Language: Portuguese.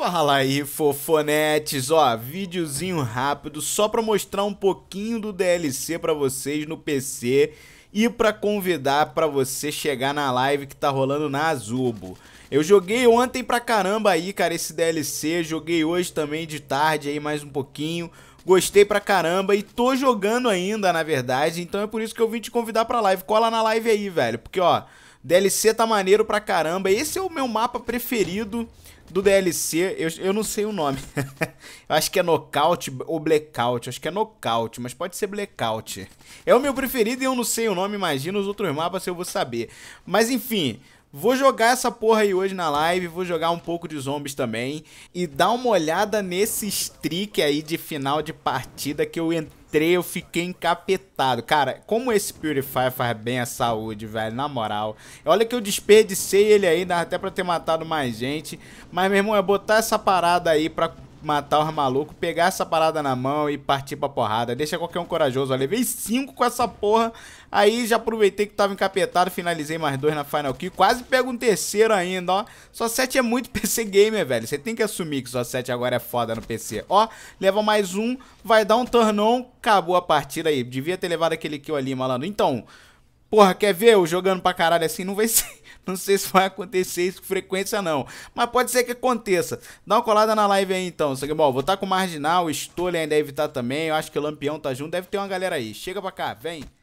Fala aí, fofonetes! Ó, videozinho rápido só para mostrar um pouquinho do DLC para vocês no PC e para convidar para você chegar na live que tá rolando na Azubo. Eu joguei ontem pra caramba aí, cara, esse DLC, joguei hoje também de tarde aí mais um pouquinho. Gostei pra caramba e tô jogando ainda, na verdade, então é por isso que eu vim te convidar pra live. Cola na live aí, velho, porque ó, DLC tá maneiro pra caramba. Esse é o meu mapa preferido do DLC. Eu, eu não sei o nome. acho que é Knockout ou Blackout. Acho que é Knockout, mas pode ser Blackout. É o meu preferido e eu não sei o nome. Imagina os outros mapas se eu vou saber. Mas enfim, Vou jogar essa porra aí hoje na live, vou jogar um pouco de zombies também e dar uma olhada nesse streak aí de final de partida que eu entrei, eu fiquei encapetado. Cara, como esse Purify faz bem à saúde, velho, na moral. Olha que eu desperdicei ele aí, dá até pra ter matado mais gente, mas meu irmão, é botar essa parada aí pra matar os malucos, pegar essa parada na mão e partir pra porrada. Deixa qualquer um corajoso. Eu levei 5 com essa porra. Aí já aproveitei que tava encapetado, finalizei mais dois na Final Kill. Quase pego um terceiro ainda, ó. Só 7 é muito PC Gamer, velho. Você tem que assumir que só 7 agora é foda no PC. Ó, leva mais um, vai dar um turn on, acabou a partida aí. Devia ter levado aquele kill ali, malandro. Então... Porra, quer ver eu jogando pra caralho assim? Não vai ser. Não sei se vai acontecer isso com frequência, não. Mas pode ser que aconteça. Dá uma colada na live aí então. Bom, vou estar tá com marginal, Stollen deve estar tá também. Eu acho que o Lampião tá junto. Deve ter uma galera aí. Chega pra cá, vem.